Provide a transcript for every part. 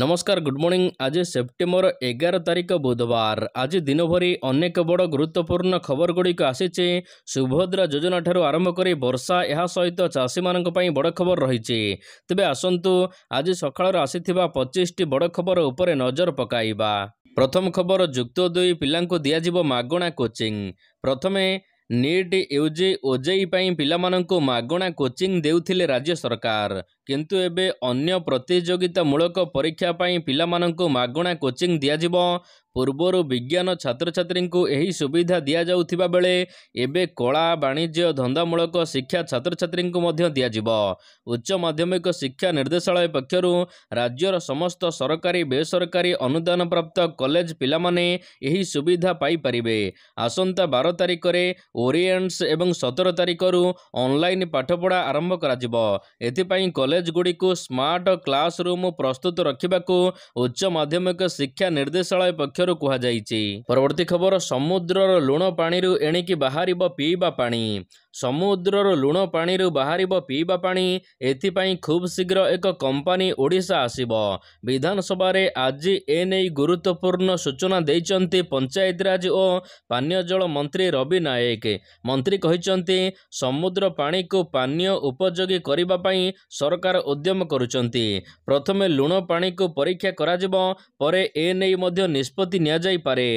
ନମସ୍କାର good morning ଆଜି September ଏଗାର ତାରିଖ ବୁଧବାର ଆଜି ଦିନଭରି ଅନେକ ବଡ଼ ଗୁରୁତ୍ୱପୂର୍ଣ୍ଣ ଖବରଗୁଡ଼ିକ ଆସିଛି ସୁଭଦ୍ରା ଯୋଜନାଠାରୁ ଆରମ୍ଭ କରି ବର୍ଷା ଏହା ସହିତ ଚାଷୀମାନଙ୍କ ପାଇଁ ବଡ଼ ଖବର ରହିଛି ତେବେ ଆସନ୍ତୁ ଆଜି ସକାଳରେ ଆସିଥିବା ପଚିଶଟି ବଡ଼ ଖବର ଉପରେ ନଜର ପକାଇବା ପ୍ରଥମ ଖବର ଯୁକ୍ତ ଦୁଇ ପିଲାଙ୍କୁ ଦିଆଯିବ ମାଗଣା କୋଚିଂ ପ୍ରଥମେ ନିଟ୍ ୟୁ ଜି ଓଜେଇ ପାଇଁ ପିଲାମାନଙ୍କୁ ମାଗଣା କୋଚିଂ ଦେଉଥିଲେ ରାଜ୍ୟ ସରକାର କିନ୍ତୁ ଏବେ ଅନ୍ୟ ପ୍ରତିଯୋଗିତାମୂଳକ ପରୀକ୍ଷା ପାଇଁ ପିଲାମାନଙ୍କୁ ମାଗଣା କୋଚିଂ ଦିଆଯିବ ପୂର୍ବରୁ ବିଜ୍ଞାନ ଛାତ୍ରଛାତ୍ରୀଙ୍କୁ ଏହି ସୁବିଧା ଦିଆଯାଉଥିବା ବେଳେ ଏବେ କଳା ବାଣିଜ୍ୟ ଧନ୍ଦାମୂଳକ ଶିକ୍ଷା ଛାତ୍ରଛାତ୍ରୀଙ୍କୁ ମଧ୍ୟ ଦିଆଯିବ ଉଚ୍ଚ ମାଧ୍ୟମିକ ଶିକ୍ଷା ନିର୍ଦ୍ଦେଶାଳୟ ପକ୍ଷରୁ ରାଜ୍ୟର ସମସ୍ତ ସରକାରୀ ବେସରକାରୀ ଅନୁଦାନପ୍ରାପ୍ତ କଲେଜ ପିଲାମାନେ ଏହି ସୁବିଧା ପାଇପାରିବେ ଆସନ୍ତା ବାର ତାରିଖରେ ଓରିଏଣ୍ଟସ୍ ଏବଂ ସତର ତାରିଖରୁ ଅନ୍ଲାଇନ୍ ପାଠପଢ଼ା ଆରମ୍ଭ କରାଯିବ ଏଥିପାଇଁ କଲେଜ କଲେଜ ଗୁଡିକୁ ସ୍ମାର୍ଟ କ୍ଲାସରୁମ୍ ପ୍ରସ୍ତୁତ ରଖିବାକୁ ଉଚ୍ଚ ମାଧ୍ୟମିକ ଶିକ୍ଷା ନିର୍ଦ୍ଦେଶାଳୟ ପକ୍ଷରୁ କୁହାଯାଇଛି ପରବର୍ତ୍ତୀ ଖବର ସମୁଦ୍ରର ଲୁଣ ପାଣିରୁ ଏଣିକି ବାହାରିବ ପିଇବା ପାଣି ସମୁଦ୍ରରୁ ଲୁଣ ପାଣିରୁ ବାହାରିବ ପିଇବା ପାଣି ଏଥିପାଇଁ ଖୁବ୍ ଶୀଘ୍ର ଏକ କମ୍ପାନୀ ଓଡ଼ିଶା ଆସିବ ବିଧାନସଭାରେ ଆଜି ଏ ନେଇ ଗୁରୁତ୍ୱପୂର୍ଣ୍ଣ ସୂଚନା ଦେଇଛନ୍ତି ପଞ୍ଚାୟତିରାଜ ଓ ପାନୀୟ ଜଳ ମନ୍ତ୍ରୀ ରବି ନାୟକ ମନ୍ତ୍ରୀ କହିଛନ୍ତି ସମୁଦ୍ର ପାଣିକୁ ପାନୀୟ ଉପଯୋଗୀ କରିବା ପାଇଁ ସରକାର ଉଦ୍ୟମ କରୁଛନ୍ତି ପ୍ରଥମେ ଲୁଣ ପାଣିକୁ ପରୀକ୍ଷା କରାଯିବ ପରେ ଏ ନେଇ ମଧ୍ୟ ନିଷ୍ପତ୍ତି ନିଆଯାଇପାରେ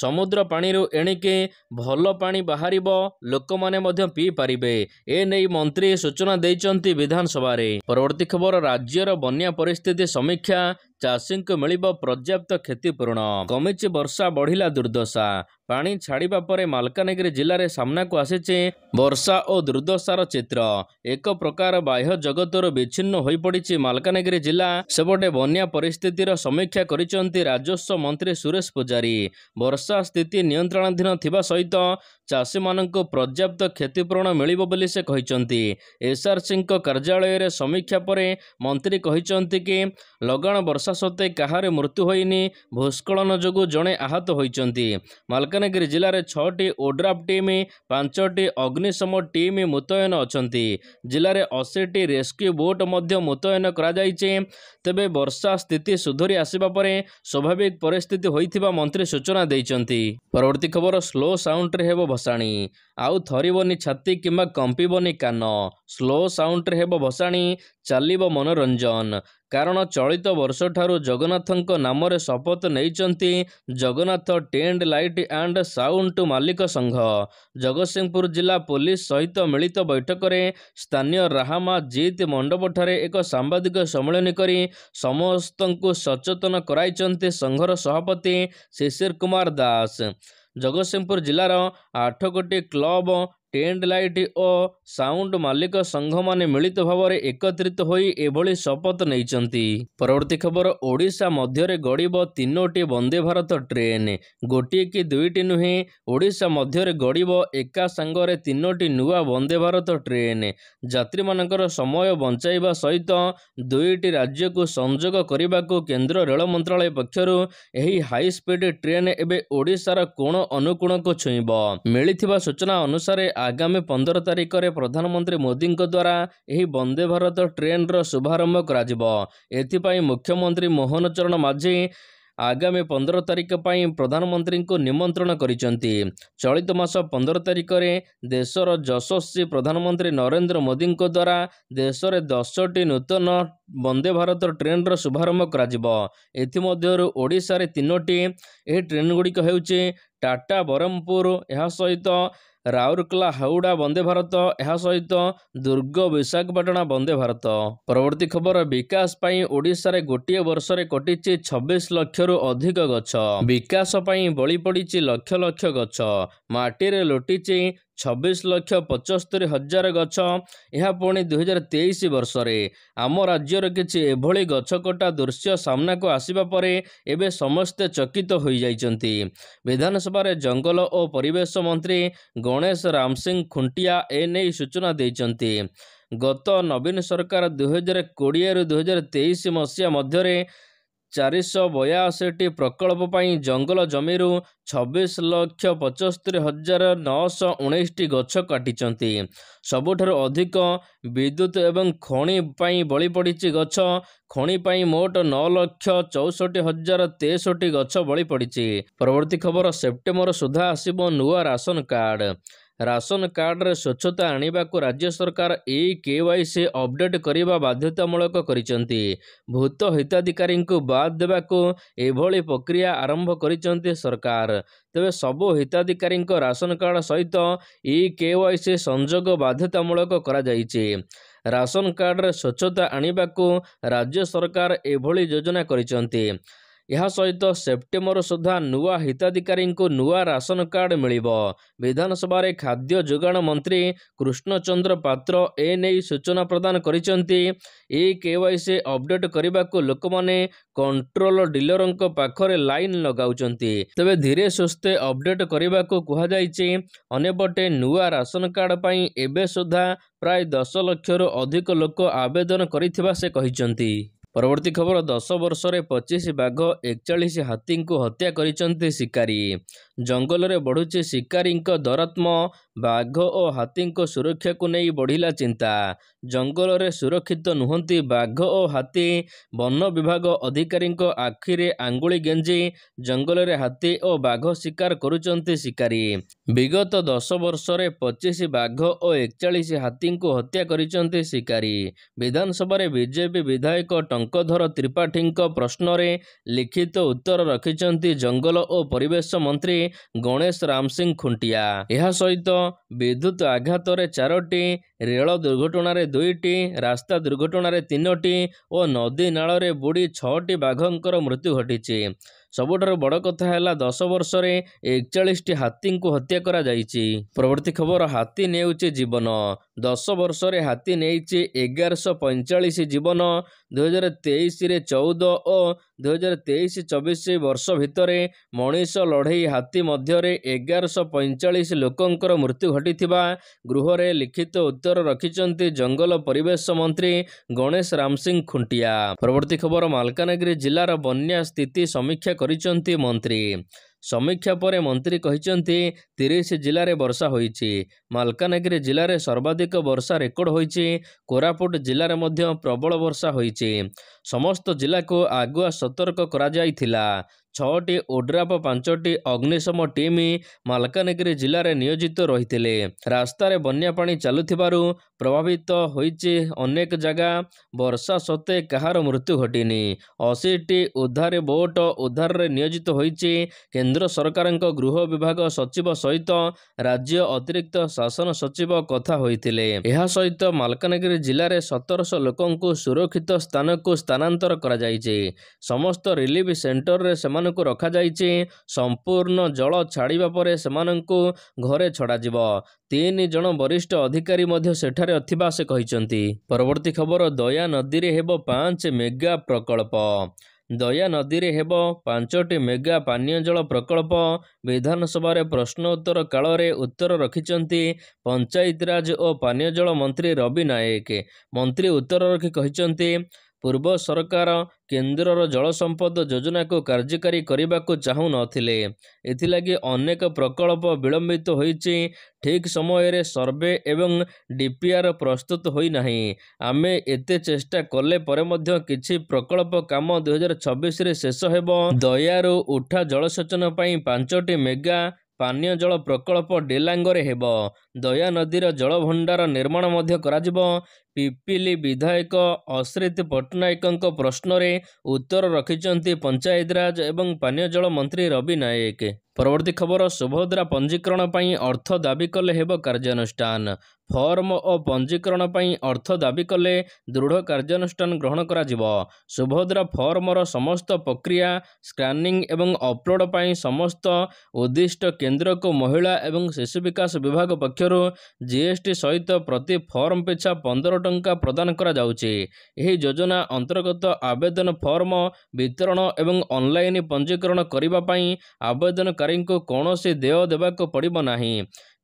ସମୁଦ୍ର ପାଣିରୁ ଏଣିକି ଭଲ ପାଣି ବାହାରିବ ଲୋକମାନେ ମଧ୍ୟ ପିଇପାରିବେ ଏ ନେଇ ମନ୍ତ୍ରୀ ସୂଚନା ଦେଇଛନ୍ତି ବିଧାନସଭାରେ ପରବର୍ତ୍ତୀ ଖବର ରାଜ୍ୟର ବନ୍ୟା ପରିସ୍ଥିତି ସମୀକ୍ଷା ଚାଷୀଙ୍କୁ ମିଳିବ ପର୍ଯ୍ୟାପ୍ତ କ୍ଷତିପୂରଣ କମିଛି ବର୍ଷା ବଢ଼ିଲା ଦୁର୍ଦ୍ଦଶା ପାଣି ଛାଡ଼ିବା ପରେ ମାଲକାନଗିରି ଜିଲ୍ଲାରେ ସାମ୍ନାକୁ ଆସିଛି ବର୍ଷା ଓ ଦୁର୍ଦ୍ଦଶାର ଚିତ୍ର ଏକ ପ୍ରକାର ବାହ୍ୟ ଜଗତରୁ ବିଚ୍ଛିନ୍ନ ହୋଇପଡ଼ିଛି ମାଲକାନଗିରି ଜିଲ୍ଲା ସେପଟେ ବନ୍ୟା ପରିସ୍ଥିତିର ସମୀକ୍ଷା କରିଛନ୍ତି ରାଜସ୍ୱ ମନ୍ତ୍ରୀ ସୁରେଶ ପୂଜାରୀ ବର୍ଷା ସ୍ଥିତି ନିୟନ୍ତ୍ରଣାଧୀନ ଥିବା ସହିତ ଚାଷୀମାନଙ୍କୁ ପର୍ଯ୍ୟାପ୍ତ କ୍ଷତିପୂରଣ ମିଳିବ ବୋଲି ସେ କହିଛନ୍ତି ଏସ୍ଆର୍ସିଙ୍କ କାର୍ଯ୍ୟାଳୟରେ ସମୀକ୍ଷା ପରେ ମନ୍ତ୍ରୀ କହିଛନ୍ତି କି ଲଗାଣ ବର୍ଷା ସତ୍ତ୍ୱେ କାହାର ମୃତ୍ୟୁ ହୋଇନି ଭୂସ୍ଖଳନ ଯୋଗୁଁ ଜଣେ ଆହତ ହୋଇଛନ୍ତି ମାଲକାନଗିରି ଜିଲ୍ଲାରେ ଛଅଟି ଓଡ୍ରାଫ୍ ଟିମ୍ ପାଞ୍ଚଟି ଅଗ୍ନିଶମ ଟିମ୍ ମୁତୟନ ଅଛନ୍ତି ଜିଲ୍ଲାରେ ଅଶୀଟି ରେସ୍କ୍ୟୁ ବୋଟ୍ ମଧ୍ୟ ମୁତୟନ କରାଯାଇଛି ତେବେ ବର୍ଷା ସ୍ଥିତି ସୁଧୁରି ଆସିବା ପରେ ସ୍ୱାଭାବିକ ପରିସ୍ଥିତି ହୋଇଥିବା ମନ୍ତ୍ରୀ ସୂଚନା ଦେଇଛନ୍ତି ପରବର୍ତ୍ତୀ ଖବର ସ୍ଲୋ ସାଉଣ୍ଡରେ ହେବ ଭସାଣି ଆଉ ଥରିବନି ଛାତି କିମ୍ବା କମ୍ପିବନି କାନ ସ୍ଲୋ ସାଉଣ୍ଡରେ ହେବ ଭସାଣି ଚାଲିବ ମନୋରଞ୍ଜନ କାରଣ ଚଳିତ ବର୍ଷଠାରୁ ଜଗନ୍ନାଥଙ୍କ ନାମରେ ଶପଥ ନେଇଛନ୍ତି Jagannath tent light and sound ମାଲିକ ସଂଘ ଜଗତସିଂହପୁର ଜିଲ୍ଲା ପୋଲିସ ସହିତ ମିଳିତ ବୈଠକରେ ସ୍ଥାନୀୟ ରାହାମା ଜିତ୍ ମଣ୍ଡପଠାରେ ଏକ ସାମ୍ବାଦିକ ସମ୍ମିଳନୀ କରି ସମସ୍ତଙ୍କୁ ସଚେତନ କରାଇଛନ୍ତି ସଂଘର ସଭାପତି ଶିଶିର କୁମାର ଦାସ ଜଗତସିଂହପୁର ଜିଲ୍ଲାର ଆଠ କୋଟି କ୍ଲବ ପେଣ୍ଟ ଲାଇଟ୍ ଓ ସାଉଣ୍ଡ ମାଲିକ ସଂଘମାନେ ମିଳିତ ଭାବରେ ଏକତ୍ରିତ ହୋଇ ଏଭଳି ଶପଥ ନେଇଛନ୍ତି ପରବର୍ତ୍ତୀ ଖବର ଓଡ଼ିଶା ମଧ୍ୟରେ ଗଡ଼ିବ ତିନୋଟି ବନ୍ଦେ ଭାରତ ଟ୍ରେନ୍ ଗୋଟିଏ କି ଦୁଇଟି ନୁହେଁ ଓଡ଼ିଶା ମଧ୍ୟରେ ଗଡ଼ିବ ଏକା ସାଙ୍ଗରେ ତିନୋଟି ନୂଆ ବନ୍ଦେ ଭାରତ ଟ୍ରେନ୍ ଯାତ୍ରୀମାନଙ୍କର ସମୟ ବଞ୍ଚାଇବା ସହିତ ଦୁଇଟି ରାଜ୍ୟକୁ ସଂଯୋଗ କରିବାକୁ କେନ୍ଦ୍ର ରେଳ ମନ୍ତ୍ରଣାଳୟ ପକ୍ଷରୁ ଏହି ହାଇସ୍ପିଡ୍ ଟ୍ରେନ୍ ଏବେ ଓଡ଼ିଶାର କୋଣ ଅନୁକୋଣକୁ ଛୁଇଁବ ମିଳିଥିବା ସୂଚନା ଅନୁସାରେ ଆଗାମୀ ପନ୍ଦର ତାରିଖରେ ପ୍ରଧାନମନ୍ତ୍ରୀ ମୋଦିଙ୍କ ଦ୍ୱାରା ଏହି ବନ୍ଦେ ଭାରତ ଟ୍ରେନ୍ର ଶୁଭାରମ୍ଭ କରାଯିବ ଏଥିପାଇଁ ମୁଖ୍ୟମନ୍ତ୍ରୀ ମୋହନ ଚରଣ ମାଝୀ ଆଗାମୀ ପନ୍ଦର ତାରିଖ ପାଇଁ ପ୍ରଧାନମନ୍ତ୍ରୀଙ୍କୁ ନିମନ୍ତ୍ରଣ କରିଛନ୍ତି ଚଳିତ ମାସ ପନ୍ଦର ତାରିଖରେ ଦେଶର ଯଶସ୍ୱୀ ପ୍ରଧାନମନ୍ତ୍ରୀ ନରେନ୍ଦ୍ର ମୋଦିଙ୍କ ଦ୍ୱାରା ଦେଶରେ ଦଶଟି ନୂତନ ବନ୍ଦେ ଭାରତ ଟ୍ରେନ୍ର ଶୁଭାରମ୍ଭ କରାଯିବ ଏଥିମଧ୍ୟରୁ ଓଡ଼ିଶାରେ ତିନୋଟି ଏହି ଟ୍ରେନ୍ ଗୁଡ଼ିକ ହେଉଛି ଟାଟା ବରହମପୁର ଏହା ସହିତ ରାଉରକେଲା ହାଉଡ଼ା ବନ୍ଦେ ଭାରତ ଏହା ସହିତ ଦୁର୍ଗ ବିଶାଖାପାଟଣା ବନ୍ଦେ ଭାରତ ପରବର୍ତ୍ତୀ ଖବର ବିକାଶ ପାଇଁ ଓଡ଼ିଶାରେ ଗୋଟିଏ ବର୍ଷରେ କଟିଛି ଛବିଶ ଲକ୍ଷରୁ ଅଧିକ ଗଛ ବିକାଶ ପାଇଁ ବଳି ପଡ଼ିଛି ଲକ୍ଷ ଲକ୍ଷ ଗଛ ମାଟିରେ ଲୋଟିଛି ଛବିଶ ଲକ୍ଷ ପଞ୍ଚସ୍ତରୀ ହଜାର ଗଛ ଏହା ପୁଣି ଦୁଇ ହଜାର ତେଇଶ ବର୍ଷରେ ଆମ ରାଜ୍ୟର କିଛି ଏଭଳି ଗଛ କଟା ଦୃଶ୍ୟ ସାମ୍ନାକୁ ଆସିବା ପରେ ଏବେ ସମସ୍ତେ ଚକିତ ହୋଇଯାଇଛନ୍ତି ବିଧାନସଭାରେ ଜଙ୍ଗଲ ଓ ପରିବେଶ ମନ୍ତ୍ରୀ ଗଣେଶ ରାମ ସିଂ ଖୁଣ୍ଟିଆ ଏ ନେଇ ସୂଚନା ଦେଇଛନ୍ତି ଗତ ନବୀନ ସରକାର ଦୁଇହଜାର କୋଡ଼ିଏରୁ ଦୁଇହଜାର ତେଇଶ ମସିହା ମଧ୍ୟରେ ଚାରିଶହ ବୟାଅଶୀଟି ପ୍ରକଳ୍ପ ପାଇଁ ଜଙ୍ଗଲ ଜମିରୁ ଛବିଶ ଲକ୍ଷ ପଚସ୍ତରୀ ହଜାର ନଅଶହ ଉଣେଇଶଟି ଗଛ କାଟିଛନ୍ତି ସବୁଠାରୁ ଅଧିକ ବିଦ୍ୟୁତ ଏବଂ ଖଣି ପାଇଁ ବଳି ପଡ଼ିଛି ଗଛ ଖଣି ପାଇଁ ମୋଟ ନଅ ଲକ୍ଷ ଚଉଷଠି ହଜାର ତେଷଠି ଗଛ ବଳି ପଡ଼ିଛି ପରବର୍ତ୍ତୀ ଖବର ସେପ୍ଟେମ୍ବର ସୁଦ୍ଧା ଆସିବ ନୂଆ ରାସନ କାର୍ଡ଼ ରାସନ କାର୍ଡ଼ରେ ସ୍ୱଚ୍ଛତା ଆଣିବାକୁ ରାଜ୍ୟ ସରକାର E K Y C update କରିବା ବାଧ୍ୟତାମୂଳକ କରିଛନ୍ତି ଭୂତ ହିତାଧିକାରୀଙ୍କୁ ବାଦ୍ ଦେବାକୁ ଏଭଳି ପ୍ରକ୍ରିୟା ଆରମ୍ଭ କରିଛନ୍ତି ସରକାର ତେବେ ସବୁ ହିତାଧିକାରୀଙ୍କ ରାସନ କାର୍ଡ଼ ସହିତ ଇ କେ ୱାଇ ସି ସଂଯୋଗ ବାଧ୍ୟତାମୂଳକ କରାଯାଇଛି ରାସନ କାର୍ଡ଼ରେ ସ୍ୱଚ୍ଛତା ଆଣିବାକୁ ରାଜ୍ୟ ସରକାର ଏଭଳି ଯୋଜନା କରିଛନ୍ତି ଏହା ସହିତ ସେପ୍ଟେମ୍ବର ସୁଦ୍ଧା ନୂଆ ହିତାଧିକାରୀଙ୍କୁ ନୂଆ ରାସନ କାର୍ଡ଼ ମିଳିବ ବିଧାନସଭାରେ ଖାଦ୍ୟ ଯୋଗାଣ ମନ୍ତ୍ରୀ କୃଷ୍ଣଚନ୍ଦ୍ର ପାତ୍ର ଏ ନେଇ ସୂଚନା ପ୍ରଦାନ କରିଛନ୍ତି ଏ ଇ କେୱାଇସି ଅପଡେଟ୍ କରିବାକୁ ଲୋକମାନେ କଣ୍ଟ୍ରୋଲ ଡିଲରଙ୍କ ପାଖରେ ଲାଇନ୍ ଲଗାଉଛନ୍ତି ତେବେ ଧୀରେ ସୁସ୍ଥେ ଅପଡେଟ୍ କରିବାକୁ କୁହାଯାଇଛି ଅନ୍ୟପଟେ ନୂଆ ରାସନ କାର୍ଡ଼ ପାଇଁ ଏବେ ସୁଦ୍ଧା ପ୍ରାୟ ଦଶ ଲକ୍ଷରୁ ଅଧିକ ଲୋକ ଆବେଦନ କରିଥିବା ସେ କହିଛନ୍ତି ପରବର୍ତ୍ତୀ ଖବର ଦଶ ବର୍ଷରେ ପଚିଶ ବାଘ ଏକଚାଳିଶ ହାତୀଙ୍କୁ ହତ୍ୟା କରିଛନ୍ତି ଶିକାରୀ ଜଙ୍ଗଲରେ ବଢ଼ୁଛି ଶିକାରୀଙ୍କ ଦରତ୍ମ ବାଘ ଓ ହାତୀଙ୍କ ସୁରକ୍ଷାକୁ ନେଇ ବଢ଼ିଲା ଚିନ୍ତା ଜଙ୍ଗଲରେ ସୁରକ୍ଷିତ ନୁହନ୍ତି ବାଘ ଓ ହାତୀ ବନ ବିଭାଗ ଅଧିକାରୀଙ୍କ ଆଖିରେ ଆଙ୍ଗୁଳି ଗେଞ୍ଜି ଜଙ୍ଗଲରେ ହାତୀ ଓ ବାଘ ଶିକାର କରୁଛନ୍ତି ଶିକାରୀ ବିଗତ ଦଶ ବର୍ଷରେ ପଚିଶ ବାଘ ଓ ଏକଚାଳିଶ ହାତୀଙ୍କୁ ହତ୍ୟା କରିଛନ୍ତି ଶିକାରୀ ବିଧାନସଭାରେ ବିଜେପି ବିଧାୟକ ଟଙ୍କଧର ତ୍ରିପାଠୀଙ୍କ ପ୍ରଶ୍ନରେ ଲିଖିତ ଉତ୍ତର ରଖିଛନ୍ତି ଜଙ୍ଗଲ ଓ ପରିବେଶ ମନ୍ତ୍ରୀ ଗଣେଶ ରାମ ସିଂ ଖୁଣ୍ଟିଆ ଏହା ସହିତ ବିଦ୍ୟୁତ୍ ଆଘାତରେ ଚାରୋଟି ରେଳ ଦୁର୍ଘଟଣାରେ ଦୁଇଟି ରାସ୍ତା ଦୁର୍ଘଟଣାରେ ତିନୋଟି ଓ ନଦୀ ନାଳରେ ବୁଡ଼ି ଛଅଟି ବାଘଙ୍କର ମୃତ୍ୟୁ ଘଟିଛି ସବୁଠାରୁ ବଡ଼ କଥା ହେଲା ଦଶ ବର୍ଷରେ ଏକଚାଳିଶଟି ହାତୀଙ୍କୁ ହତ୍ୟା କରାଯାଇଛି ପରବର୍ତ୍ତୀ ଖବର ହାତୀ ନେଉଛି ଜୀବନ ଦଶ ବର୍ଷରେ ହାତୀ ନେଇଛି ଏଗାରଶହ ପଇଁଚାଳିଶ ଜୀବନ ଦୁଇହଜାର ତେଇଶରେ ଚଉଦ ଓ ଦୁଇହଜାର ତେଇଶ ଚବିଶ ବର୍ଷ ଭିତରେ ମଣିଷ ଲଢ଼େଇ ହାତୀ ମଧ୍ୟରେ ଏଗାରଶହ ପଇଁଚାଳିଶ ଲୋକଙ୍କର ମୃତ୍ୟୁ ଘଟିଥିବା ଗୃହରେ ଲିଖିତ ଉତ୍ତର ରଖିଛନ୍ତି ଜଙ୍ଗଲ ପରିବେଶ ମନ୍ତ୍ରୀ ଗଣେଶ ରାମ ରାମସିଂ ଖୁଣ୍ଟିଆ ପରବର୍ତ୍ତୀ ଖବର ମାଲକାନଗିରି ଜିଲ୍ଲାର ବନ୍ୟା ସ୍ଥିତି ସମୀକ୍ଷା କରିଛନ୍ତି ମନ୍ତ୍ରୀ ସମୀକ୍ଷା ପରେ ମନ୍ତ୍ରୀ କହିଛନ୍ତି ତିରିଶ ଜିଲ୍ଲାରେ ବର୍ଷା ହୋଇଛି ମାଲକାନଗିରି ଜିଲ୍ଲାରେ ସର୍ବାଧିକ ବର୍ଷା ରେକର୍ଡ ହୋଇଛି କୋରାପୁଟ ଜିଲ୍ଲାରେ ମଧ୍ୟ ପ୍ରବଳ ବର୍ଷା ହୋଇଛି ସମସ୍ତ ଜିଲ୍ଲାକୁ ଆଗୁଆ ସତର୍କ କରାଯାଇଥିଲା ଛଅଟି ଓଡ୍ରାପ ପାଞ୍ଚଟି ଅଗ୍ନିଶମ ଟିମ୍ ମାଲକାନଗିରି ଜିଲ୍ଲାରେ ନିୟୋଜିତ ରହିଥିଲେ ରାସ୍ତାରେ ବନ୍ୟା ପାଣି ଚାଲୁଥିବାରୁ ପ୍ରଭାବିତ ହୋଇଛି ଅନେକ ଜାଗା ବର୍ଷା ସତ୍ତ୍ୱେ କାହାର ମୃତ୍ୟୁ ଘଟିନି ଅଶୀଟି ଉଦ୍ଧାର ବୋଟ୍ ଉଦ୍ଧାରରେ ନିୟୋଜିତ ହୋଇଛି କେନ୍ଦ୍ର ସରକାରଙ୍କ ଗୃହ ବିଭାଗ ସଚିବ ସହିତ ରାଜ୍ୟ ଅତିରିକ୍ତ ଶାସନ ସଚିବ କଥା ହୋଇଥିଲେ ଏହା ସହିତ ମାଲକାନଗିରି ଜିଲ୍ଲାରେ ସତରଶହ ଲୋକଙ୍କୁ ସୁରକ୍ଷିତ ସ୍ଥାନକୁ ସ୍ଥାନ ସ୍ଥାନାନ୍ତର କରାଯାଇଛି ସମସ୍ତ ରିଲିଫ ସେଣ୍ଟରରେ ସେମାନଙ୍କୁ ରଖାଯାଇଛି ସମ୍ପୂର୍ଣ୍ଣ ଜଳ ଛାଡ଼ିବା ପରେ ସେମାନଙ୍କୁ ଘରେ ଛଡ଼ାଯିବ ତିନି ଜଣ ବରିଷ୍ଠ ଅଧିକାରୀ ମଧ୍ୟ ସେଠାରେ ଥିବା ସେ କହିଛନ୍ତି ପରବର୍ତ୍ତୀ ଖବର ଦୟା ନଦୀରେ ହେବ ପାଞ୍ଚ ମେଗା ପ୍ରକଳ୍ପ ଦୟା ନଦୀରେ ହେବ ପାଞ୍ଚଟି ମେଗା ପାନୀୟ ଜଳ ପ୍ରକଳ୍ପ ବିଧାନସଭାରେ ପ୍ରଶ୍ନ ଉତ୍ତର କାଳରେ ଉତ୍ତର ରଖିଛନ୍ତି ପଞ୍ଚାୟତିରାଜ ଓ ପାନୀୟ ଜଳ ମନ୍ତ୍ରୀ ରବି ନାୟକ ମନ୍ତ୍ରୀ ଉତ୍ତର ରଖି କହିଛନ୍ତି ପୂର୍ବ ସରକାର କେନ୍ଦ୍ରର ଜଳସମ୍ପଦ ଯୋଜନାକୁ କାର୍ଯ୍ୟକାରୀ କରିବାକୁ ଚାହୁଁନଥିଲେ ଏଥିଲାଗି ଅନେକ ପ୍ରକଳ୍ପ ବିଳମ୍ବିତ ହୋଇଛି ଠିକ୍ ସମୟରେ ସର୍ଭେ ଏବଂ ଡିପିଆର୍ ପ୍ରସ୍ତୁତ ହୋଇନାହିଁ ଆମେ ଏତେ ଚେଷ୍ଟା କଲେ ପରେ ମଧ୍ୟ କିଛି ପ୍ରକଳ୍ପ କାମ ଦୁଇହଜାର ଛବିଶରେ ଶେଷ ହେବ ଦୟାରୁ ଉଠା ଜଳସେଚନ ପାଇଁ ପାଞ୍ଚଟି ମେଗା ପାନୀୟ ଜଳ ପ୍ରକଳ୍ପ ଡେଲାଙ୍ଗରେ ହେବ ଦୟା ନଦୀର ଜଳଭଣ୍ଡାର ନିର୍ମାଣ ମଧ୍ୟ କରାଯିବ ପିପିଲି ବିଧାୟକ ଅଶ୍ରିତ ପଟ୍ଟନାୟକଙ୍କ ପ୍ରଶ୍ନରେ ଉତ୍ତର ରଖିଛନ୍ତି ପଞ୍ଚାୟତିରାଜ ଏବଂ ପାନୀୟ ଜଳ ମନ୍ତ୍ରୀ ରବି ନାୟକ ପରବର୍ତ୍ତୀ ଖବର ସୁଭଦ୍ରା ପଞ୍ଜୀକରଣ ପାଇଁ ଅର୍ଥ ଦାବି କଲେ ହେବ କାର୍ଯ୍ୟାନୁଷ୍ଠାନ ଫର୍ମ ଓ ପଞ୍ଜୀକରଣ ପାଇଁ ଅର୍ଥ ଦାବି କଲେ ଦୃଢ଼ କାର୍ଯ୍ୟାନୁଷ୍ଠାନ ଗ୍ରହଣ କରାଯିବ ସୁଭଦ୍ରା ଫର୍ମର ସମସ୍ତ ପ୍ରକ୍ରିୟା ସ୍କାନିଂ ଏବଂ ଅପଲୋଡ ପାଇଁ ସମସ୍ତ ଉଦ୍ଦିଷ୍ଟ କେନ୍ଦ୍ରକୁ ମହିଳା ଏବଂ ଶିଶୁ ବିକାଶ ବିଭାଗ ପକ୍ଷରୁ ଜିଏସ୍ଟି ସହିତ ପ୍ରତି ଫର୍ମ ପିଛା ପନ୍ଦର ଟଙ୍କା ପ୍ରଦାନ କରାଯାଉଛି ଏହି ଯୋଜନା ଅନ୍ତର୍ଗତ ଆବେଦନ ଫର୍ମ ବିତରଣ ଏବଂ ଅନଲାଇନ୍ ପଞ୍ଜୀକରଣ କରିବା ପାଇଁ ଆବେଦନକାରୀଙ୍କୁ କୌଣସି ଦେୟ ଦେବାକୁ ପଡ଼ିବ ନାହିଁ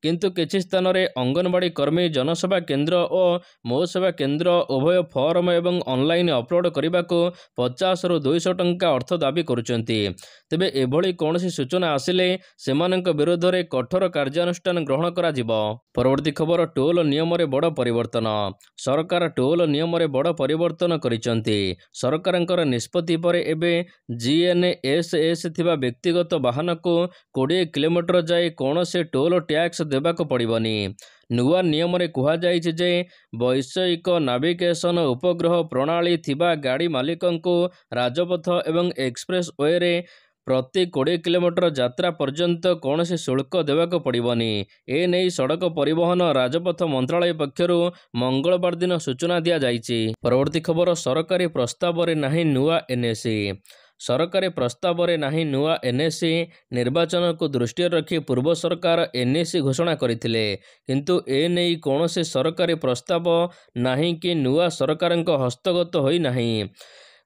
କିନ୍ତୁ କିଛି ସ୍ଥାନରେ ଅଙ୍ଗନବାଡ଼ି କର୍ମୀ ଜନସେବା କେନ୍ଦ୍ର ଓ ମୋ ସେବା କେନ୍ଦ୍ର ଉଭୟ ଫର୍ମ ଏବଂ ଅନଲାଇନ୍ ଅପଲୋଡ଼ କରିବାକୁ ପଚାଶରୁ ଦୁଇଶହ ଟଙ୍କା ଅର୍ଥ ଦାବି କରୁଛନ୍ତି ତେବେ ଏଭଳି କୌଣସି ସୂଚନା ଆସିଲେ ସେମାନଙ୍କ ବିରୁଦ୍ଧରେ କଠୋର କାର୍ଯ୍ୟାନୁଷ୍ଠାନ ଗ୍ରହଣ କରାଯିବ ପରବର୍ତ୍ତୀ ଖବର ଟୋଲ୍ ନିୟମରେ ବଡ଼ ପରିବର୍ତ୍ତନ ସରକାର ଟୋଲ୍ ନିୟମରେ ବଡ଼ ପରିବର୍ତ୍ତନ କରିଛନ୍ତି ସରକାରଙ୍କର ନିଷ୍ପତ୍ତି ପରେ ଏବେ ଜିଏନ୍ଏସ୍ଏସ୍ ଥିବା ବ୍ୟକ୍ତିଗତ ବାହନକୁ କୋଡ଼ିଏ କିଲୋମିଟର ଯାଇ କୌଣସି ଟୋଲ୍ ଟ୍ୟାକ୍ସ ଦେବାକୁ ପଡ଼ିବନି ନୂଆ ନିୟମରେ କୁହାଯାଇଛି ଯେ ବୈଷୟିକ ନାଭିଗେସନ ଉପଗ୍ରହ ପ୍ରଣାଳୀ ଥିବା ଗାଡ଼ି ମାଲିକଙ୍କୁ ରାଜପଥ ଏବଂ ଏକ୍ସପ୍ରେସ୍ ୱେରେ ପ୍ରତି କୋଡ଼ିଏ କିଲୋମିଟର ଯାତ୍ରା ପର୍ଯ୍ୟନ୍ତ କୌଣସି ଶୁଳ୍କ ଦେବାକୁ ପଡ଼ିବନି ଏ ନେଇ ସଡ଼କ ପରିବହନ ରାଜପଥ ମନ୍ତ୍ରଣାଳୟ ପକ୍ଷରୁ ମଙ୍ଗଳବାର ଦିନ ସୂଚନା ଦିଆଯାଇଛି ପରବର୍ତ୍ତୀ ଖବର ସରକାରୀ ପ୍ରସ୍ତାବରେ ନାହିଁ ନୂଆ ଏନ୍ଏସ୍ସି ସରକାରୀ ପ୍ରସ୍ତାବରେ ନାହିଁ ନୂଆ ଏନ୍ଏସ୍ସି ନିର୍ବାଚନକୁ ଦୃଷ୍ଟିରେ ରଖି ପୂର୍ବ ସରକାର ଏନ୍ଏସି ଘୋଷଣା କରିଥିଲେ କିନ୍ତୁ ଏ ନେଇ କୌଣସି ସରକାରୀ ପ୍ରସ୍ତାବ ନାହିଁ କି ନୂଆ ସରକାରଙ୍କ ହସ୍ତଗତ ହୋଇନାହିଁ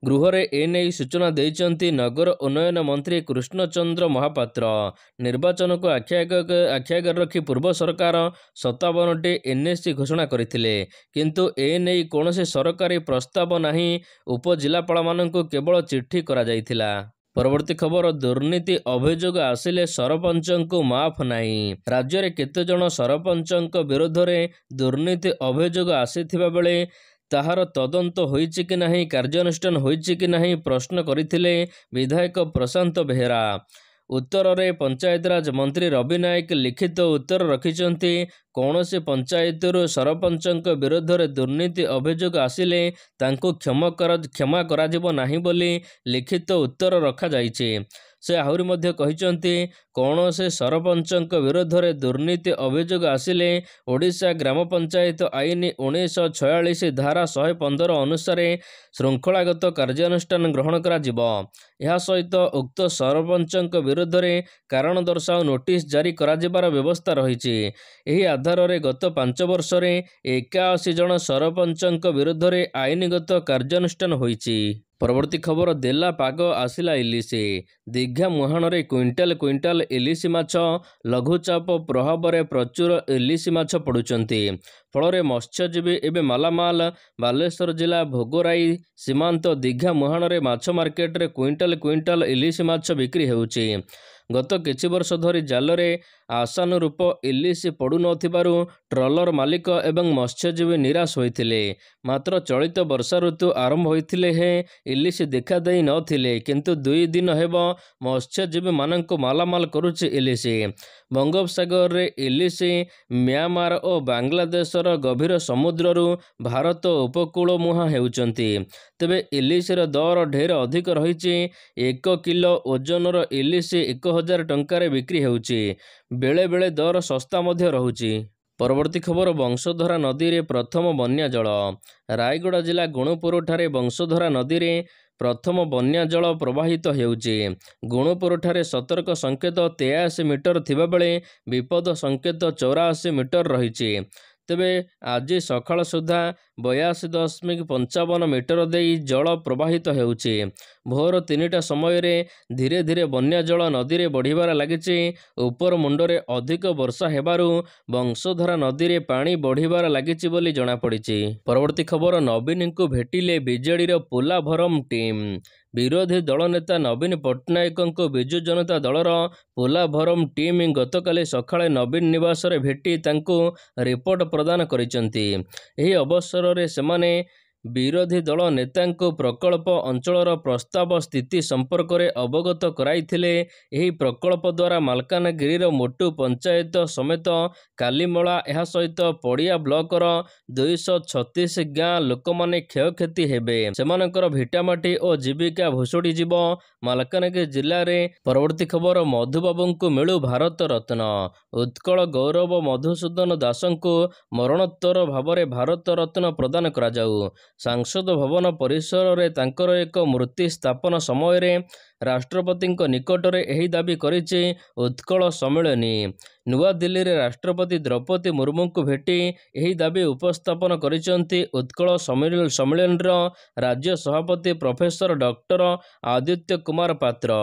ଗୃହରେ ଏ ନେଇ ସୂଚନା ଦେଇଛନ୍ତି ନଗର ଉନ୍ନୟନ ମନ୍ତ୍ରୀ କୃଷ୍ଣଚନ୍ଦ୍ର ମହାପାତ୍ର ନିର୍ବାଚନକୁ ଆଖ୍ୟାଗ ରଖି ପୂର୍ବ ସରକାର ସତାବନଟି ଏନ୍ଏସ୍ସି ଘୋଷଣା କରିଥିଲେ କିନ୍ତୁ ଏ ନେଇ କୌଣସି ସରକାରୀ ପ୍ରସ୍ତାବ ନାହିଁ ଉପଜିଲ୍ଲାପାଳମାନଙ୍କୁ କେବଳ ଚିଠି କରାଯାଇଥିଲା ପରବର୍ତ୍ତୀ ଖବର ଦୁର୍ନୀତି ଅଭିଯୋଗ ଆସିଲେ ସରପଞ୍ଚଙ୍କୁ ମାଫ ନାହିଁ ରାଜ୍ୟରେ କେତେଜଣ ସରପଞ୍ଚଙ୍କ ବିରୋଧରେ ଦୁର୍ନୀତି ଅଭିଯୋଗ ଆସିଥିବା ବେଳେ ତାହାର ତଦନ୍ତ ହୋଇଛି କି ନାହିଁ କାର୍ଯ୍ୟାନୁଷ୍ଠାନ ହୋଇଛି କି ନାହିଁ ପ୍ରଶ୍ନ କରିଥିଲେ ବିଧାୟକ ପ୍ରଶାନ୍ତ ବେହେରା ଉତ୍ତରରେ ପଞ୍ଚାୟତିରାଜ ମନ୍ତ୍ରୀ ରବି ନାୟକ ଲିଖିତ ଉତ୍ତର ରଖିଛନ୍ତି କୌଣସି ପଞ୍ଚାୟତରୁ ସରପଞ୍ଚଙ୍କ ବିରୁଦ୍ଧରେ ଦୁର୍ନୀତି ଅଭିଯୋଗ ଆସିଲେ ତାଙ୍କୁ କ୍ଷମା କରାଯିବ ନାହିଁ ବୋଲି ଲିଖିତ ଉତ୍ତର ରଖାଯାଇଛି ସେ ଆହୁରି ମଧ୍ୟ କହିଛନ୍ତି କୌଣସି ସରପଞ୍ଚଙ୍କ ବିରୋଧରେ ଦୁର୍ନୀତି ଅଭିଯୋଗ ଆସିଲେ ଓଡ଼ିଶା ଗ୍ରାମ ପଞ୍ଚାୟତ ଆଇନ ଉଣେଇଶହ ଛୟାଳିଶ ଧାରା ଶହେ ପନ୍ଦର ଅନୁସାରେ ଶୃଙ୍ଖଳାଗତ କାର୍ଯ୍ୟାନୁଷ୍ଠାନ ଗ୍ରହଣ କରାଯିବ ଏହା ସହିତ ଉକ୍ତ ସରପଞ୍ଚଙ୍କ ବିରୁଦ୍ଧରେ କାରଣ ଦର୍ଶାଅ ନୋଟିସ୍ ଜାରି କରାଯିବାର ବ୍ୟବସ୍ଥା ରହିଛି ଏହି ଆଧାରରେ ଗତ ପାଞ୍ଚ ବର୍ଷରେ ଏକାଅଶୀ ଜଣ ସରପଞ୍ଚଙ୍କ ବିରୁଦ୍ଧରେ ଆଇନଗତ କାର୍ଯ୍ୟାନୁଷ୍ଠାନ ହୋଇଛି ପରବର୍ତ୍ତୀ ଖବର ଦେଲା ପାଗ ଆସିଲା ଇଲିଶି ଦୀଘା ମୁହାଣରେ କୁଇଣ୍ଟାଲ କୁଇଣ୍ଟାଲ ଇଲିଶି ମାଛ ଲଘୁଚାପ ପ୍ରଭାବରେ ପ୍ରଚୁର ଇଲିଶି ମାଛ ପଡ଼ୁଛନ୍ତି ଫଳରେ ମତ୍ସ୍ୟଜୀବୀ ଏବେ ମାଲାମାଲ ବାଲେଶ୍ୱର ଜିଲ୍ଲା ଭୋଗରାଇ ସୀମାନ୍ତ ଦୀଘା ମୁହାଣରେ ମାଛ ମାର୍କେଟରେ କୁଇଣ୍ଟାଲ କୁଇଣ୍ଟାଲ ଇଲିଶି ମାଛ ବିକ୍ରି ହେଉଛି ଗତ କିଛି ବର୍ଷ ଧରି ଜାଲରେ ଆଶାନୁରୂପ ଇଲିଶ ପଡ଼ୁନଥିବାରୁ ଟ୍ରଲର ମାଲିକ ଏବଂ ମତ୍ସ୍ୟଜୀବୀ ନିରାଶ ହୋଇଥିଲେ ମାତ୍ର ଚଳିତ ବର୍ଷା ଋତୁ ଆରମ୍ଭ ହୋଇଥିଲେ ହେଁ ଇଲିଶ ଦେଖାଦେଇ ନଥିଲେ କିନ୍ତୁ ଦୁଇ ଦିନ ହେବ ମତ୍ସ୍ୟଜୀବୀମାନଙ୍କୁ ମାଲାମାଲ କରୁଛି ଇଲିଶ ବଙ୍ଗୋପସାଗରରେ ଇଲିଶ ମ୍ୟାମାର ଓ ବାଂଲାଦେଶର ଗଭୀର ସମୁଦ୍ରରୁ ଭାରତ ଉପକୂଳ ମୁହାଁ ହେଉଛନ୍ତି ତେବେ ଇଲିଶର ଦର ଢେର ଅଧିକ ରହିଛି ଏକ କିଲୋ ଓଜନର ଇଲିଶ ଏକ ହଜାର ଟଙ୍କାରେ ବିକ୍ରି ହେଉଛି ବେଳେବେଳେ ଦର ଶସ୍ତା ମଧ୍ୟ ରହୁଛି ପରବର୍ତ୍ତୀ ଖବର ବଂଶଧରା ନଦୀରେ ପ୍ରଥମ ବନ୍ୟା ଜଳ ରାୟଗଡ଼ା ଜିଲ୍ଲା ଗୁଣୁପୁରଠାରେ ବଂଶଧରା ନଦୀରେ ପ୍ରଥମ ବନ୍ୟା ଜଳ ପ୍ରବାହିତ ହେଉଛି ଗୁଣୁପୁରଠାରେ ସତର୍କ ସଙ୍କେତ ତେୟାଅଶୀ ମିଟର ଥିବାବେଳେ ବିପଦ ସଙ୍କେତ ଚଉରାଅଶୀ ମିଟର ରହିଛି ତେବେ ଆଜି ସକାଳ ସୁଦ୍ଧା ବୟାଅଶୀ ଦଶମିକ ପଞ୍ଚାବନ ମିଟର ଦେଇ ଜଳ ପ୍ରବାହିତ ହେଉଛି ଭୋର ତିନିଟା ସମୟରେ ଧୀରେ ଧୀରେ ବନ୍ୟାଜଳ ନଦୀରେ ବଢ଼ିବାରେ ଲାଗିଛି ଉପର ମୁଣ୍ଡରେ ଅଧିକ ବର୍ଷା ହେବାରୁ ବଂଶଧରା ନଦୀରେ ପାଣି ବଢ଼ିବାରେ ଲାଗିଛି ବୋଲି ଜଣାପଡ଼ିଛି ପରବର୍ତ୍ତୀ ଖବର ନବୀନଙ୍କୁ ଭେଟିଲେ ବିଜେଡ଼ିର ପୋଲାଭରମ ଟିମ୍ ବିରୋଧୀ ଦଳ ନେତା ନବୀନ ପଟ୍ଟନାୟକଙ୍କୁ ବିଜୁ ଜନତା ଦଳର ପୋଲାଭରମ ଟିମ୍ ଗତକାଲି ସକାଳେ ନବୀନ ନିବାସରେ ଭେଟି ତାଙ୍କୁ ରିପୋର୍ଟ ପ୍ରଦାନ କରିଛନ୍ତି ଏହି ଅବସରରେ ସେମାନେ ବିରୋଧୀ ଦଳ ନେତାଙ୍କୁ ପ୍ରକଳ୍ପ ଅଞ୍ଚଳର ପ୍ରସ୍ତାବ ସ୍ଥିତି ସମ୍ପର୍କରେ ଅବଗତ କରାଇଥିଲେ ଏହି ପ୍ରକଳ୍ପ ଦ୍ୱାରା ମାଲକାନଗିରିର ମୋଟୁ ପଞ୍ଚାୟତ ସମେତ କାଲିମଳା ଏହା ସହିତ ପଡ଼ିଆ ବ୍ଲକର ଦୁଇଶହ ଛତିଶ ଗାଁ ଲୋକମାନେ କ୍ଷୟକ୍ଷତି ହେବେ ସେମାନଙ୍କର ଭିଟାମାଟି ଓ ଜୀବିକା ଭୁଷୁଡ଼ି ଯିବ ମାଲକାନଗିରି ଜିଲ୍ଲାରେ ପରବର୍ତ୍ତୀ ଖବର ମଧୁବାବୁଙ୍କୁ ମିଳୁ ଭାରତ ରତ୍ନ ଉତ୍କଳ ଗୌରବ ମଧୁସୂଦନ ଦାସଙ୍କୁ ମରଣୋତ୍ତର ଭାବରେ ଭାରତ ରତ୍ନ ପ୍ରଦାନ କରାଯାଉ ସାଂସଦ ଭବନ ପରିସରରେ ତାଙ୍କର ଏକ ମୂର୍ତ୍ତି ସ୍ଥାପନ ସମୟରେ ରାଷ୍ଟ୍ରପତିଙ୍କ ନିକଟରେ ଏହି ଦାବି କରିଛି ଉତ୍କଳ ସମ୍ମିଳନୀ ନୂଆଦିଲ୍ଲୀରେ ରାଷ୍ଟ୍ରପତି ଦ୍ରୌପଦୀ ମୁର୍ମୁଙ୍କୁ ଭେଟି ଏହି ଦାବି ଉପସ୍ଥାପନ କରିଛନ୍ତି ଉତ୍କଳ ସମ୍ମିଳନୀର ରାଜ୍ୟ ସଭାପତି ପ୍ରଫେସର ଡକ୍ଟର ଆଦିତ୍ୟ କୁମାର ପାତ୍ର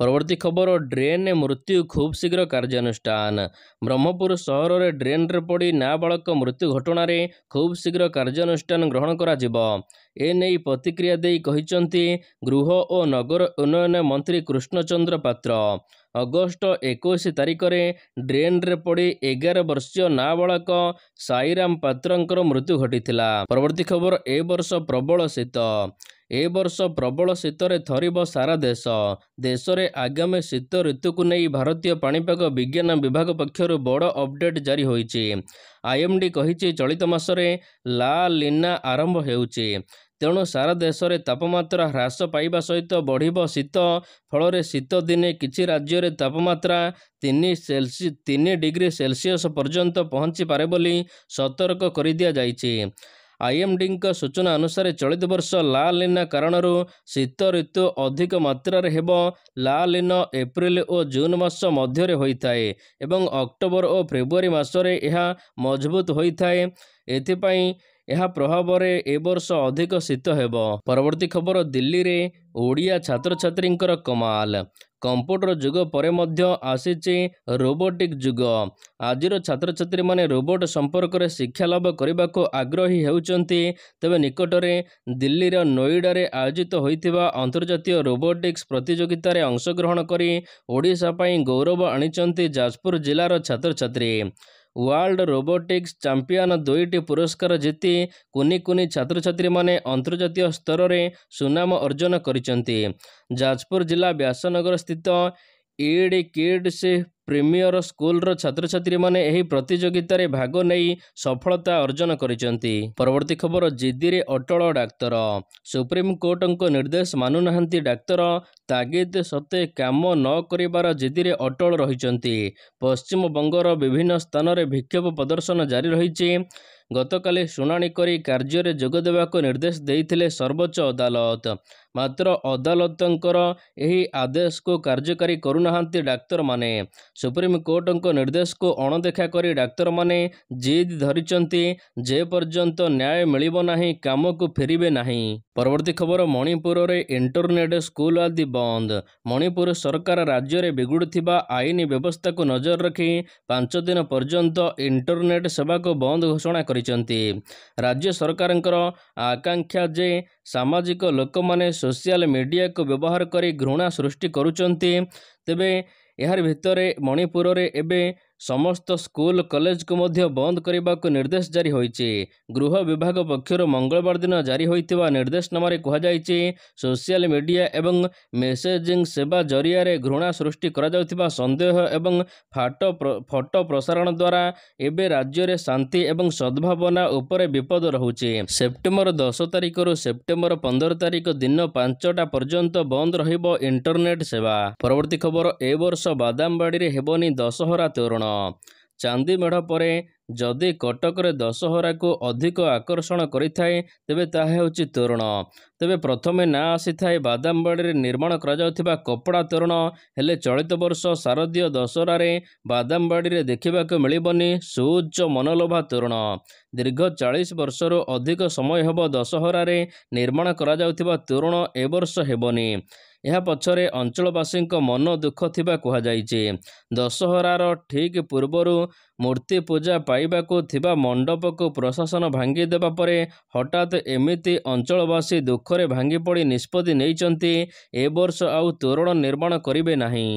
ପରବର୍ତ୍ତୀ ଖବର ଡ୍ରେନ୍ରେ ମୃତ୍ୟୁ ଖୁବ୍ ଶୀଘ୍ର କାର୍ଯ୍ୟାନୁଷ୍ଠାନ ବ୍ରହ୍ମପୁର ସହରରେ ଡ୍ରେନ୍ରେ ପଡ଼ି ନାବାଳକ ମୃତ୍ୟୁ ଘଟଣାରେ ଖୁବ୍ ଶୀଘ୍ର କାର୍ଯ୍ୟାନୁଷ୍ଠାନ ଗ୍ରହଣ କରାଯିବ ଏ ନେଇ ପ୍ରତିକ୍ରିୟା ଦେଇ କହିଛନ୍ତି ଗୃହ ଓ ନଗର ଉନ୍ନୟନ ମନ୍ତ୍ରୀ କୃଷ୍ଣଚନ୍ଦ୍ର ପାତ୍ର ଅଗଷ୍ଟ ଏକୋଇଶ ତାରିଖରେ ଡ୍ରେନ୍ରେ ପଡ଼ି ଏଗାର ବର୍ଷୀୟ ନାବାଳକ ସାଇରାମ ପାତ୍ରଙ୍କର ମୃତ୍ୟୁ ଘଟିଥିଲା ପରବର୍ତ୍ତୀ ଖବର ଏ ବର୍ଷ ପ୍ରବଳ ଶୀତ ଏ ବର୍ଷ ପ୍ରବଳ ଶୀତରେ ଥରିବ ସାରା ଦେଶ ଦେଶରେ ଆଗାମୀ ଶୀତ ଋତୁକୁ ନେଇ ଭାରତୀୟ ପାଣିପାଗ ବିଜ୍ଞାନ ବିଭାଗ ପକ୍ଷରୁ ବଡ଼ ଅପଡେଟ୍ ଜାରି ହୋଇଛି ଆଇଏମ୍ଡି କହିଛି ଚଳିତ ମାସରେ ଲା ଲିନା ଆରମ୍ଭ ହେଉଛି ତେଣୁ ସାରା ଦେଶରେ ତାପମାତ୍ରା ହ୍ରାସ ପାଇବା ସହିତ ବଢ଼ିବ ଶୀତ ଫଳରେ ଶୀତ ଦିନେ କିଛି ରାଜ୍ୟରେ ତାପମାତ୍ରା ତିନି ସେଲସି ତିନି ଡିଗ୍ରୀ ସେଲସିୟସ୍ ପର୍ଯ୍ୟନ୍ତ ପହଞ୍ଚିପାରେ ବୋଲି ସତର୍କ କରିଦିଆଯାଇଛି ଆଇଏମ୍ଡିଙ୍କ ସୂଚନା ଅନୁସାରେ ଚଳିତ ବର୍ଷ ଲାଲିନା କାରଣରୁ ଶୀତ ଋତୁ ଅଧିକ ମାତ୍ରାରେ ହେବ ଲାଲିନ ଏପ୍ରିଲ ଓ ଜୁନ୍ ମାସ ମଧ୍ୟରେ ହୋଇଥାଏ ଏବଂ ଅକ୍ଟୋବର ଓ ଫେବୃଆରୀ ମାସରେ ଏହା ମଜବୁତ ହୋଇଥାଏ ଏଥିପାଇଁ ଏହା ପ୍ରଭାବରେ ଏ ବର୍ଷ ଅଧିକ ଶୀତ ହେବ ପରବର୍ତ୍ତୀ ଖବର ଦିଲ୍ଲୀରେ ଓଡ଼ିଆ ଛାତ୍ରଛାତ୍ରୀଙ୍କର କମାଲ କମ୍ପ୍ୟୁଟର ଯୁଗ ପରେ ମଧ୍ୟ ଆସିଛି ରୋବୋଟିକ୍ ଯୁଗ ଆଜିର ଛାତ୍ରଛାତ୍ରୀମାନେ ରୋବୋଟ ସମ୍ପର୍କରେ ଶିକ୍ଷା ଲାଭ କରିବାକୁ ଆଗ୍ରହୀ ହେଉଛନ୍ତି ତେବେ ନିକଟରେ ଦିଲ୍ଲୀର ନୋଇଡାରେ ଆୟୋଜିତ ହୋଇଥିବା ଅନ୍ତର୍ଜାତୀୟ ରୋବୋଟିକ୍ସ ପ୍ରତିଯୋଗିତାରେ ଅଂଶଗ୍ରହଣ କରି ଓଡ଼ିଶା ପାଇଁ ଗୌରବ ଆଣିଛନ୍ତି ଯାଜପୁର ଜିଲ୍ଲାର ଛାତ୍ରଛାତ୍ରୀ ୱାର୍ଲଡ ରୋବୋଟିକ୍ସ ଚାମ୍ପିଅନ ଦୁଇଟି ପୁରସ୍କାର ଜିତି କୁନି କୁନି ଛାତ୍ରଛାତ୍ରୀମାନେ ଅନ୍ତର୍ଜାତୀୟ ସ୍ତରରେ ସୁନାମ ଅର୍ଜନ କରିଛନ୍ତି ଯାଜପୁର ଜିଲ୍ଲା ବ୍ୟାସନଗର ସ୍ଥିତ ଇଡ଼ କିଡ଼ସ ପ୍ରିମିୟର ସ୍କୁଲର ଛାତ୍ରଛାତ୍ରୀମାନେ ଏହି ପ୍ରତିଯୋଗିତାରେ ଭାଗ ନେଇ ସଫଳତା ଅର୍ଜନ କରିଛନ୍ତି ପରବର୍ତ୍ତୀ ଖବର ଜିଦିରେ ଅଟଳ ଡାକ୍ତର ସୁପ୍ରିମକୋର୍ଟଙ୍କ ନିର୍ଦ୍ଦେଶ ମାନୁନାହାନ୍ତି ଡାକ୍ତର ତାଗିଦ ସତ୍ତ୍ୱେ କାମ ନ କରିବାର ଜିଦିରେ ଅଟଳ ରହିଛନ୍ତି ପଶ୍ଚିମବଙ୍ଗର ବିଭିନ୍ନ ସ୍ଥାନରେ ବିକ୍ଷୋଭ ପ୍ରଦର୍ଶନ ଜାରି ରହିଛି ଗତକାଲି ଶୁଣାଣି କରି କାର୍ଯ୍ୟରେ ଯୋଗ ଦେବାକୁ ନିର୍ଦ୍ଦେଶ ଦେଇଥିଲେ ସର୍ବୋଚ୍ଚ ଅଦାଲତ ମାତ୍ର ଅଦାଲତଙ୍କର ଏହି ଆଦେଶକୁ କାର୍ଯ୍ୟକାରୀ କରୁନାହାନ୍ତି ଡାକ୍ତରମାନେ ସୁପ୍ରିମକୋର୍ଟଙ୍କ ନିର୍ଦ୍ଦେଶକୁ ଅଣଦେଖା କରି ଡାକ୍ତରମାନେ ଜିଦ୍ ଧରିଛନ୍ତି ଯେପର୍ଯ୍ୟନ୍ତ ନ୍ୟାୟ ମିଳିବ ନାହିଁ କାମକୁ ଫେରିବେ ନାହିଁ ପରବର୍ତ୍ତୀ ଖବର ମଣିପୁରରେ ଇଣ୍ଟରନେଟ୍ ସ୍କୁଲ ଆଦି ବନ୍ଦ ମଣିପୁର ସରକାର ରାଜ୍ୟରେ ବିଗୁଡ଼ୁଥିବା ଆଇନ ବ୍ୟବସ୍ଥାକୁ ନଜର ରଖି ପାଞ୍ଚ ଦିନ ପର୍ଯ୍ୟନ୍ତ ଇଣ୍ଟରନେଟ୍ ସେବାକୁ ବନ୍ଦ ଘୋଷଣା କରିଛନ୍ତି ରାଜ୍ୟ ସରକାରଙ୍କର ଆକାଂକ୍ଷା ଯେ ସାମାଜିକ ଲୋକମାନେ ସୋସିଆଲ ମିଡ଼ିଆକୁ ବ୍ୟବହାର କରି ଘୃଣା ସୃଷ୍ଟି କରୁଛନ୍ତି ତେବେ ଏହାର ଭିତରେ ମଣିପୁରରେ ଏବେ ସମସ୍ତ ସ୍କୁଲ କଲେଜକୁ ମଧ୍ୟ ବନ୍ଦ କରିବାକୁ ନିର୍ଦ୍ଦେଶ ଜାରି ହୋଇଛି ଗୃହ ବିଭାଗ ପକ୍ଷରୁ ମଙ୍ଗଳବାର ଦିନ ଜାରି ହୋଇଥିବା ନିର୍ଦ୍ଦେଶନାମାରେ କୁହାଯାଇଛି ସୋସିଆଲ ମିଡ଼ିଆ ଏବଂ ମେସେଜିଂ ସେବା ଜରିଆରେ ଘୃଣା ସୃଷ୍ଟି କରାଯାଉଥିବା ସନ୍ଦେହ ଏବଂ ଫାଟୋ ଫଟୋ ପ୍ରସାରଣ ଦ୍ୱାରା ଏବେ ରାଜ୍ୟରେ ଶାନ୍ତି ଏବଂ ସଦ୍ଭାବନା ଉପରେ ବିପଦ ରହୁଛି ସେପ୍ଟେମ୍ବର ଦଶ ତାରିଖରୁ ସେପ୍ଟେମ୍ବର ପନ୍ଦର ତାରିଖ ଦିନ ପାଞ୍ଚଟା ପର୍ଯ୍ୟନ୍ତ ବନ୍ଦ ରହିବ ଇଣ୍ଟରନେଟ୍ ସେବା ପରବର୍ତ୍ତୀ ଖବର ଏ ବର୍ଷ ବାଦାମବାଡ଼ିରେ ହେବନି ଦଶହରା ତୋରଣ ଆକର୍ଷଣ ଚାନ୍ଦିମେଢ଼ ପରେ ଯଦି କଟକରେ ଦଶହରାକୁ ଅଧିକ ଆକର୍ଷଣ କରିଥାଏ ତେବେ ତାହା ହେଉଛି ତୋରଣ ତେବେ ପ୍ରଥମେ ନାଁ ଆସିଥାଏ ବାଦାମବାଡ଼ିରେ ନିର୍ମାଣ କରାଯାଉଥିବା କପଡ଼ା ତୋରଣ ହେଲେ ଚଳିତ ବର୍ଷ ଶାରଦୀୟ ଦଶହରାରେ ବାଦାମବାଡ଼ିରେ ଦେଖିବାକୁ ମିଳିବନି ସୁଉଚ୍ଚ ମନଲୋଭା ତୋରଣ ଦୀର୍ଘ ଚାଳିଶ ବର୍ଷରୁ ଅଧିକ ସମୟ ହେବ ଦଶହରାରେ ନିର୍ମାଣ କରାଯାଉଥିବା ତୋରଣ ଏବର୍ଷ ହେବନି ଏହା ପଛରେ ଅଞ୍ଚଳବାସୀଙ୍କ ମନ ଦୁଃଖ ଥିବା କୁହାଯାଇଛି ଦଶହରାର ଠିକ୍ ପୂର୍ବରୁ ମୂର୍ତ୍ତି ପୂଜା ପାଇବାକୁ ଥିବା ମଣ୍ଡପକୁ ପ୍ରଶାସନ ଭାଙ୍ଗିଦେବା ପରେ ହଠାତ୍ ଏମିତି ଅଞ୍ଚଳବାସୀ ଦୁଃଖରେ ଭାଙ୍ଗି ପଡ଼ି ନିଷ୍ପତ୍ତି ନେଇଛନ୍ତି ଏ ବର୍ଷ ଆଉ ତୋରଣ ନିର୍ମାଣ କରିବେ ନାହିଁ